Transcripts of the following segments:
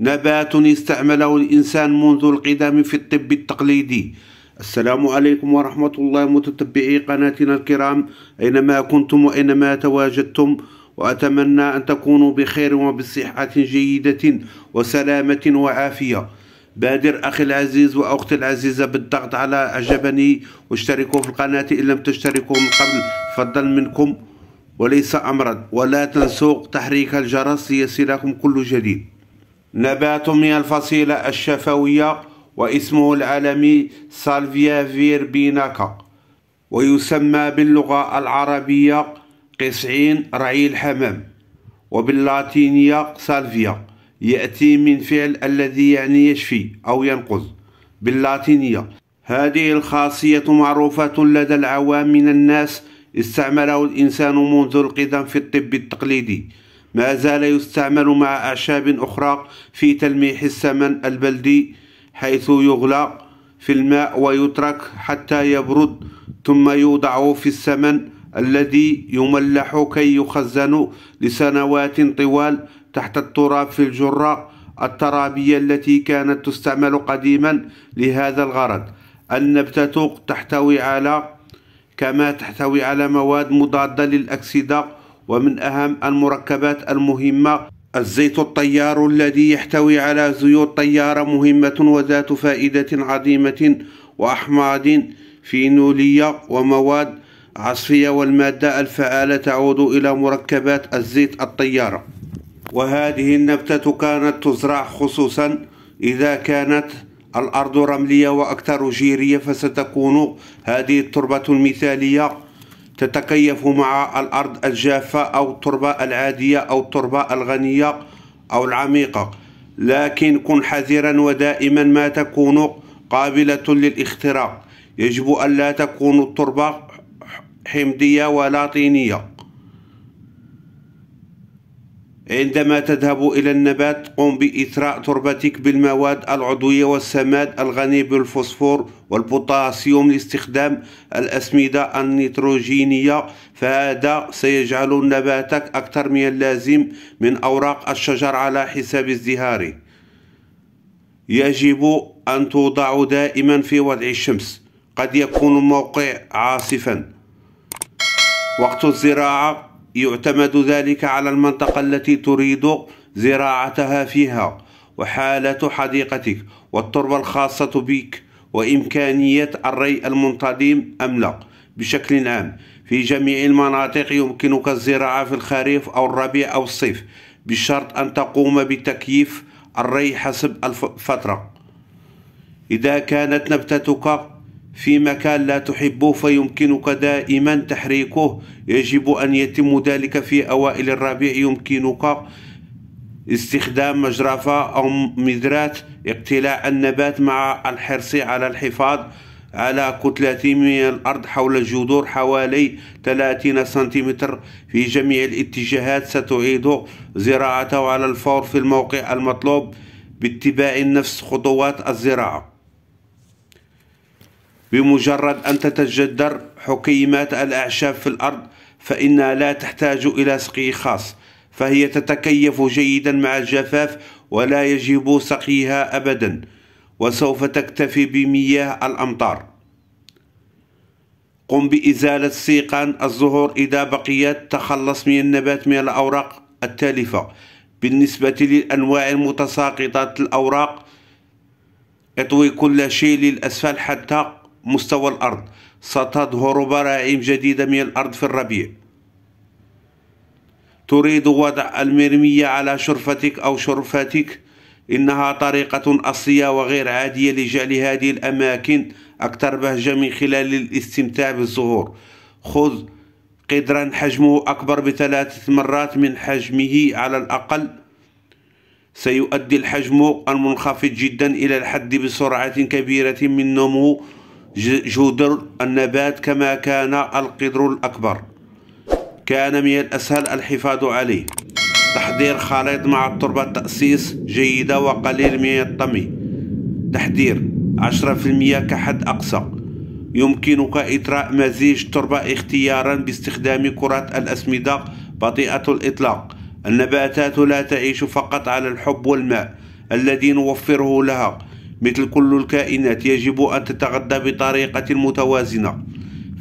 نبات استعمله الإنسان منذ القدم في الطب التقليدي السلام عليكم ورحمة الله متتبعي قناتنا الكرام أينما كنتم وأينما تواجدتم وأتمنى أن تكونوا بخير وبصحة جيدة وسلامة وعافية بادر أخي العزيز وأختي العزيزة بالضغط على أعجبني واشتركوا في القناة إن لم تشتركوا من قبل فضلا منكم وليس أمرا ولا تنسوا تحريك الجرس ليصلكم كل جديد نبات من الفصيلة الشفوية واسمه العالمي سالفيا فيربيناكا ويسمى باللغة العربية قسعين رعي الحمام وباللاتينية سالفيا يأتي من فعل الذي يعني يشفي أو ينقذ باللاتينية هذه الخاصية معروفة لدى العوام من الناس استعمله الإنسان منذ القدم في الطب التقليدي ما زال يستعمل مع أعشاب أخرى في تلميح السمن البلدي حيث يغلى في الماء ويترك حتى يبرد ثم يوضع في السمن الذي يملح كي يخزن لسنوات طوال تحت التراب في الجرة الترابية التي كانت تستعمل قديما لهذا الغرض النبتة تحتوي على كما تحتوي على مواد مضادة للأكسدة ومن أهم المركبات المهمة الزيت الطيار الذي يحتوي على زيوت طيارة مهمة وذات فائدة عظيمة وأحماض فينولية ومواد عصفية والمادة الفعالة تعود إلى مركبات الزيت الطيارة وهذه النبتة كانت تزرع خصوصا إذا كانت الأرض رملية وأكثر جيرية فستكون هذه التربة المثالية تتكيف مع الأرض الجافة أو التربة العادية أو التربة الغنية أو العميقة لكن كن حذرا ودائما ما تكون قابلة للاختراق يجب أن لا تكون التربة حمضية ولا طينية عندما تذهب إلى النبات قم بإثراء تربتك بالمواد العضوية والسماد الغني بالفوسفور والبوتاسيوم لاستخدام الأسمدة النيتروجينية فهذا سيجعل نباتك أكثر من اللازم من أوراق الشجر على حساب ازدهاره يجب أن توضع دائما في وضع الشمس قد يكون الموقع عاصفا وقت الزراعة يعتمد ذلك على المنطقة التي تريد زراعتها فيها وحالة حديقتك والتربة الخاصة بك وإمكانية الري المنتظم أم لا بشكل عام في جميع المناطق يمكنك الزراعة في الخريف أو الربيع أو الصيف بشرط أن تقوم بتكييف الري حسب الفترة إذا كانت نبتتك في مكان لا تحبه فيمكنك دائما تحريكه يجب أن يتم ذلك في أوائل الربيع يمكنك استخدام مجرفة أو مدرات اقتلاع النبات مع الحرص على الحفاظ على كتلة من الأرض حول الجذور حوالي 30 سنتيمتر في جميع الاتجاهات ستعيد زراعته على الفور في الموقع المطلوب باتباع نفس خطوات الزراعة بمجرد أن تتجدر حكيمات الأعشاب في الأرض فإنها لا تحتاج إلى سقي خاص فهي تتكيف جيدا مع الجفاف ولا يجب سقيها أبدا وسوف تكتفي بمياه الأمطار قم بإزالة سيقان الزهور إذا بقيت تخلص من النبات من الأوراق التالفة بالنسبة للأنواع المتساقطة الأوراق اطوي كل شيء للأسفل حتى مستوى الأرض ستظهر براعم جديدة من الأرض في الربيع تريد وضع المرمية على شرفتك أو شرفتك إنها طريقة أصلية وغير عادية لجعل هذه الأماكن أكثر بهجة من خلال الاستمتاع بالزهور خذ قدرا حجمه أكبر بثلاثة مرات من حجمه على الأقل سيؤدي الحجم المنخفض جدا إلى الحد بسرعة كبيرة من نمو جذر النبات كما كان القدر الأكبر كان من الأسهل الحفاظ عليه تحضير خليط مع التربة تأسيس جيدة وقليل من الطمي تحضير 10% كحد أقصى يمكنك إطراء مزيج تربة اختيارا باستخدام كرة الأسمدة بطيئة الإطلاق النباتات لا تعيش فقط على الحب والماء الذي نوفره لها مثل كل الكائنات يجب أن تتغذى بطريقة متوازنة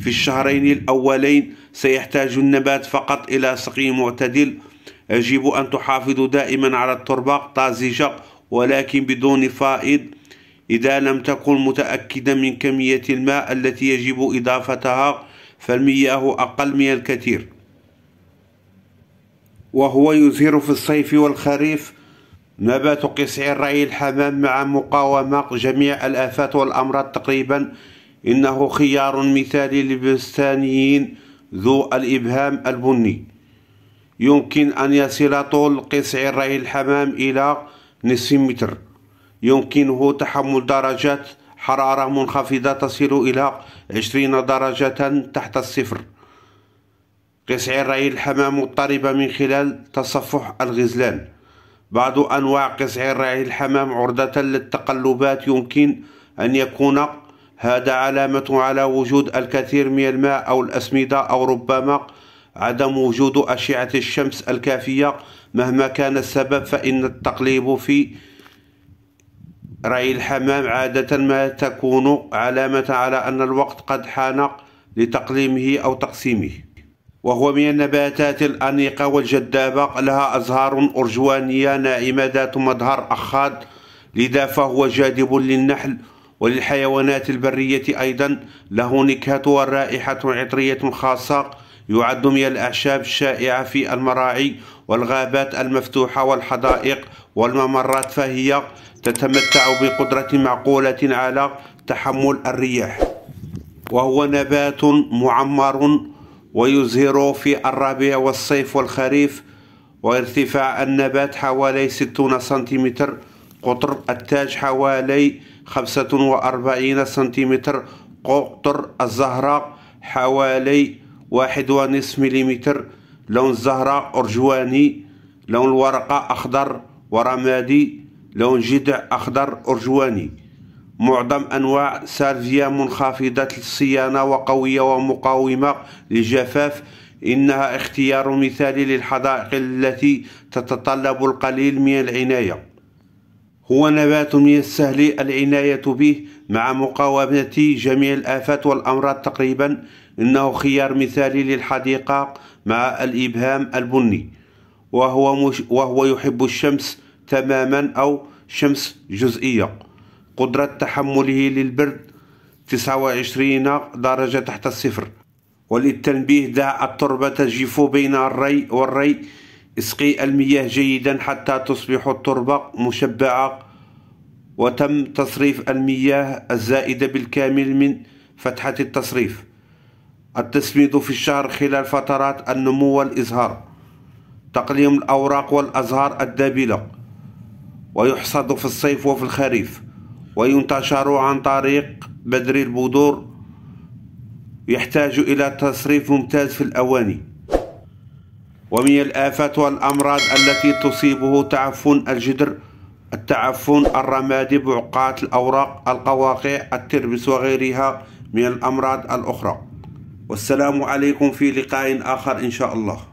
في الشهرين الأولين سيحتاج النبات فقط إلى سقي معتدل يجب أن تحافظ دائما على التربة طازجة ولكن بدون فائض إذا لم تكن متأكدا من كمية الماء التي يجب إضافتها فالمياه أقل من الكثير وهو يزهر في الصيف والخريف نبات قسع رأي الحمام مع مقاومة جميع الآفات والأمراض تقريبا إنه خيار مثالي للبستانيين ذو الإبهام البني يمكن أن يصل طول قسع رأي الحمام إلى نصف متر يمكنه تحمل درجات حرارة منخفضة تصل إلى عشرين درجة تحت الصفر قسع رأي الحمام مضطربة من خلال تصفح الغزلان بعض أنواع قزع الراعي الحمام عرضة للتقلبات يمكن أن يكون هذا علامة على وجود الكثير من الماء أو الأسمدة أو ربما عدم وجود أشعة الشمس الكافية مهما كان السبب فإن التقليب في رعي الحمام عادة ما تكون علامة على أن الوقت قد حان لتقليمه أو تقسيمه وهو من النباتات الأنيقة والجذابة لها أزهار أرجوانية ناعمة ذات مظهر أخاض لذا فهو جاذب للنحل وللحيوانات البرية أيضا له نكهة ورائحة عطرية خاصة يعد من الأعشاب الشائعة في المراعي والغابات المفتوحة والحدائق والممرات فهي تتمتع بقدرة معقولة على تحمل الرياح وهو نبات معمر ويزهر في الربيع والصيف والخريف وارتفاع النبات حوالي ستون سنتيمتر قطر التاج حوالي خمسة سنتيمتر قطر الزهرة حوالي واحد ونصف مليمتر لون الزهرة أرجواني لون الورقة أخضر ورمادي لون جذع أخضر أرجواني معظم أنواع سارزيا منخفضة الصيانة وقوية ومقاومة للجفاف إنها اختيار مثالي للحدائق التي تتطلب القليل من العناية هو نبات من السهل العناية به مع مقاومة جميع الآفات والأمراض تقريبا إنه خيار مثالي للحديقة مع الإبهام البني وهو, مش وهو يحب الشمس تماما أو شمس جزئية قدرة تحمله للبرد 29 درجة تحت الصفر وللتنبيه دع التربة تجف بين الري والري اسقي المياه جيدا حتى تصبح التربة مشبعة وتم تصريف المياه الزائدة بالكامل من فتحة التصريف التسميد في الشهر خلال فترات النمو والإزهار تقليم الأوراق والأزهار الدابلة ويحصد في الصيف وفي الخريف وينتشر عن طريق بدر البذور يحتاج إلى تصريف ممتاز في الأواني ومن الآفات والأمراض التي تصيبه تعفن الجدر التعفن الرمادي بعقات الأوراق القواقع التربس وغيرها من الأمراض الأخرى والسلام عليكم في لقاء آخر إن شاء الله